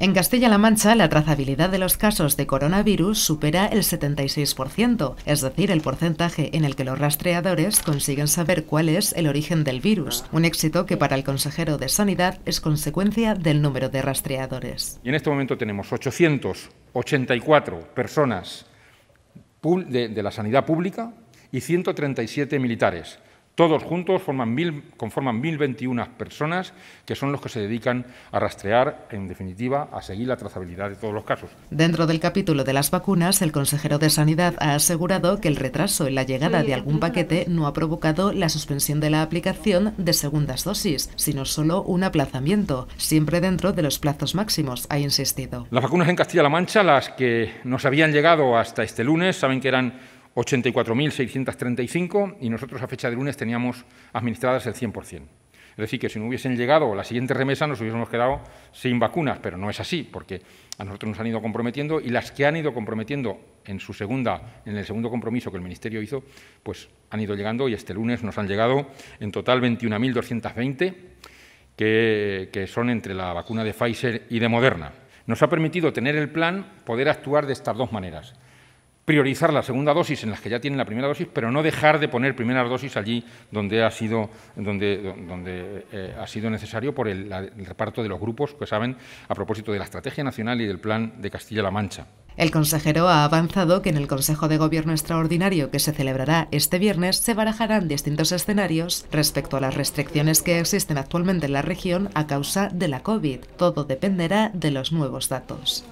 En Castilla-La Mancha, la trazabilidad de los casos de coronavirus supera el 76%, es decir, el porcentaje en el que los rastreadores consiguen saber cuál es el origen del virus, un éxito que para el consejero de Sanidad es consecuencia del número de rastreadores. Y en este momento tenemos 884 personas de, de la sanidad pública y 137 militares, todos juntos forman mil, conforman 1.021 personas que son los que se dedican a rastrear, en definitiva, a seguir la trazabilidad de todos los casos. Dentro del capítulo de las vacunas, el consejero de Sanidad ha asegurado que el retraso en la llegada de algún paquete no ha provocado la suspensión de la aplicación de segundas dosis, sino solo un aplazamiento, siempre dentro de los plazos máximos, ha insistido. Las vacunas en Castilla-La Mancha, las que nos habían llegado hasta este lunes, saben que eran 84.635 y nosotros a fecha de lunes teníamos administradas el 100%. Es decir, que si no hubiesen llegado la siguiente remesa nos hubiésemos quedado sin vacunas, pero no es así, porque a nosotros nos han ido comprometiendo y las que han ido comprometiendo en su segunda, en el segundo compromiso que el Ministerio hizo, pues han ido llegando y este lunes nos han llegado en total 21.220, que son entre la vacuna de Pfizer y de Moderna. Nos ha permitido tener el plan poder actuar de estas dos maneras priorizar la segunda dosis en las que ya tienen la primera dosis, pero no dejar de poner primeras dosis allí donde ha sido, donde, donde, eh, ha sido necesario por el, el reparto de los grupos que saben a propósito de la Estrategia Nacional y del Plan de Castilla-La Mancha. El consejero ha avanzado que en el Consejo de Gobierno Extraordinario que se celebrará este viernes se barajarán distintos escenarios respecto a las restricciones que existen actualmente en la región a causa de la COVID. Todo dependerá de los nuevos datos.